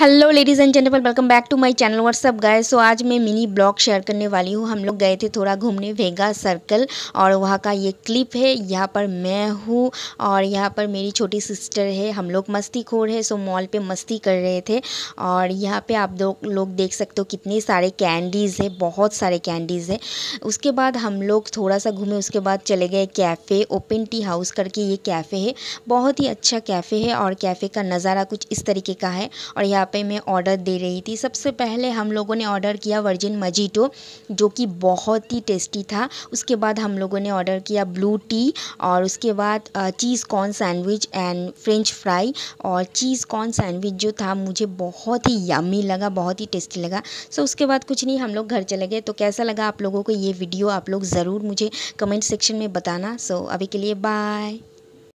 hello ladies and gentleman welcome back to my channel what's up guy so आज मैं mini blog share करने वाली हूँ हम लोग गए थे थोड़ा घूमने वेगा सर्कल और वहाँ का ये क्लिप है यहाँ पर मैं हूँ और यहाँ पर मेरी छोटी सिस्टर है हम लोग मस्ती खोर है सो मॉल पे मस्ती कर रहे थे और यहाँ पे आप लोग देख सकते हो कितने सारे कैंडीज़ है बहुत सारे कैंडीज़ है उसके बाद हम लोग थोड़ा सा घूमे उसके बाद चले गए कैफ़े ओपन टी हाउस करके ये कैफ़े है बहुत ही अच्छा कैफ़े है और कैफ़े का नज़ारा कुछ इस तरीके का है और यहाँ पे मैं ऑर्डर दे रही थी सबसे पहले हम लोगों ने ऑर्डर किया वर्जिन मजीटो जो कि बहुत ही टेस्टी था उसके बाद हम लोगों ने ऑर्डर किया ब्लू टी और उसके बाद cheese corn sandwich and French fry और चीज़ कॉर्न सैंडविच जो था मुझे बहुत ही यमी लगा बहुत ही टेस्टी लगा सो उसके बाद कुछ नहीं हम लोग घर चले गए तो कैसा लगा आप लोगों को ये वीडियो आप लोग ज़रूर मुझे कमेंट सेक्शन में बताना सो अभी के लिए बाय